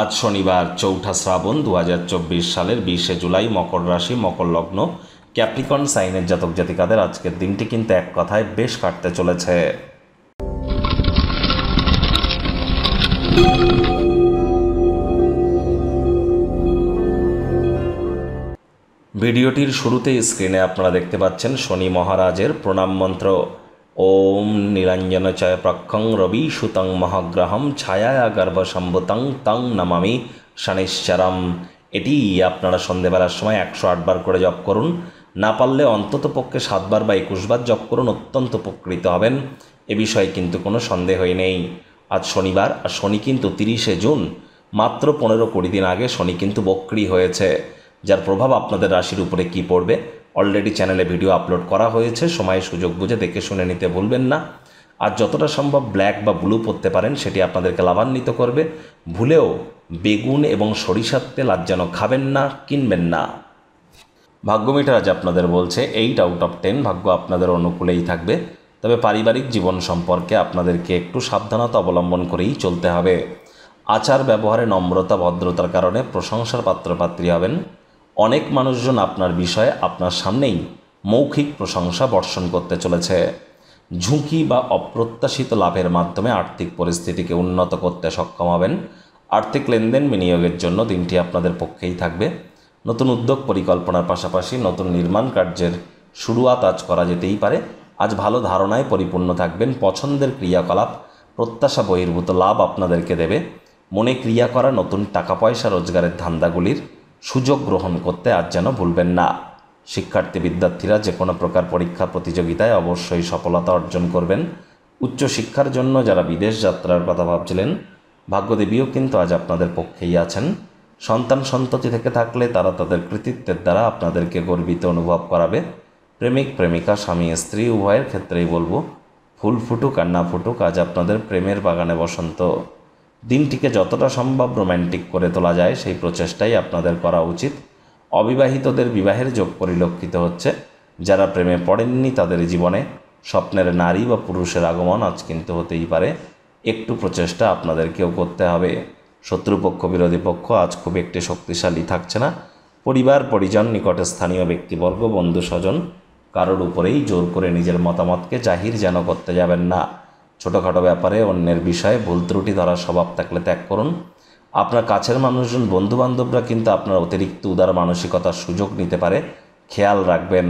আজ শনিবার চৌঠা শ্রাবণ দু সালের বিশে জুলাই মকর রাশি মকর লগ্ন ক্যাপ্রিকন সাইনের জাতক জাতিকাদের আজকের দিনটি কিন্তু এক কথায় বেশ কাটতে চলেছে ভিডিওটির শুরুতেই স্ক্রিনে আপনারা দেখতে পাচ্ছেন শনি মহারাজের প্রণাম মন্ত্র ওম চয় প্রক্ষং রবি সুতং মহাগ্রহম ছায়া গর্ভসম্বুতং তং নমামি শনেশ্বরম এটি আপনারা সন্ধেবেলার সময় একশো আটবার করে জপ করুন না পারলে অন্তত পক্ষে সাতবার বা একুশবার জপ করুন অত্যন্ত উপকৃত হবেন এ বিষয়ে কিন্তু কোনো সন্দেহই নেই আজ শনিবার আর শনি কিন্তু তিরিশে জুন মাত্র পনেরো কুড়ি দিন আগে শনি কিন্তু বক্রি হয়েছে যার প্রভাব আপনাদের রাশির উপরে কি পড়বে অলরেডি চ্যানেলে ভিডিও আপলোড করা হয়েছে সময় সুযোগ বুঝে দেখে শুনে নিতে ভুলবেন না আর যতটা সম্ভব ব্ল্যাক বা ব্লু পরতে পারেন সেটি আপনাদেরকে লাভান্বিত করবে ভুলেও বেগুন এবং সরিষার তেল আর যেন খাবেন না কিনবেন না ভাগ্যমিটার আজ আপনাদের বলছে এইট আউট অফ টেন ভাগ্য আপনাদের অনুকূলেই থাকবে তবে পারিবারিক জীবন সম্পর্কে আপনাদেরকে একটু সাবধানতা অবলম্বন করেই চলতে হবে আচার ব্যবহারে নম্রতা ভদ্রতার কারণে প্রশংসার পাত্রপাত্রী হবেন অনেক মানুষজন আপনার বিষয়ে আপনার সামনেই মৌখিক প্রশংসা বর্ষণ করতে চলেছে ঝুঁকি বা অপ্রত্যাশিত লাভের মাধ্যমে আর্থিক পরিস্থিতিকে উন্নত করতে সক্ষম হবেন আর্থিক লেনদেন বিনিয়োগের জন্য দিনটি আপনাদের পক্ষেই থাকবে নতুন উদ্যোগ পরিকল্পনার পাশাপাশি নতুন নির্মাণ কার্যের শুরুয়াত আজ করা যেতেই পারে আজ ভালো ধারণায় পরিপূর্ণ থাকবেন পছন্দের ক্রিয়াকলাপ প্রত্যাশা বহির্ভূত লাভ আপনাদেরকে দেবে মনে ক্রিয়া করা নতুন টাকা পয়সা রোজগারের ধান্দাগুলির সুযোগ গ্রহণ করতে আজ যেন ভুলবেন না শিক্ষার্থী বিদ্যার্থীরা যে কোনো প্রকার পরীক্ষা প্রতিযোগিতায় অবশ্যই সফলতা অর্জন করবেন উচ্চশিক্ষার জন্য যারা বিদেশ যাত্রার কথা ভাবছিলেন ভাগ্যদেবীও কিন্তু আজ আপনাদের পক্ষেই আছেন সন্তান সন্ততি থেকে থাকলে তারা তাদের কৃতিত্বের দ্বারা আপনাদেরকে গর্বিত অনুভব করাবে প্রেমিক প্রেমিকা স্বামী স্ত্রী উভয়ের ক্ষেত্রেই বলবো ফুল ফুটুক আর না ফুটুক আজ আপনাদের প্রেমের বাগানে বসন্ত দিনটিকে যতটা সম্ভব রোম্যান্টিক করে তোলা যায় সেই প্রচেষ্টাই আপনাদের করা উচিত অবিবাহিতদের বিবাহের যোগ পরিলক্ষিত হচ্ছে যারা প্রেমে পড়েননি তাদের জীবনে স্বপ্নের নারী বা পুরুষের আগমন আজ কিন্তু হতেই পারে একটু প্রচেষ্টা আপনাদেরকেও করতে হবে শত্রুপক্ষ বিরোধী পক্ষ আজ খুব একটি শক্তিশালী থাকছে না পরিবার পরিজন নিকটে স্থানীয় ব্যক্তিবর্গ বন্ধু স্বজন কারোর উপরেই জোর করে নিজের মতামতকে জাহির যেন করতে যাবেন না ছোটোখাটো ব্যাপারে অন্যের বিষয়ে ভুল ত্রুটি ধরার স্বভাব থাকলে ত্যাগ করুন আপনার কাছের মানুষজন বন্ধুবান্ধবরা কিন্তু আপনার অতিরিক্ত উদার মানসিকতার সুযোগ নিতে পারে খেয়াল রাখবেন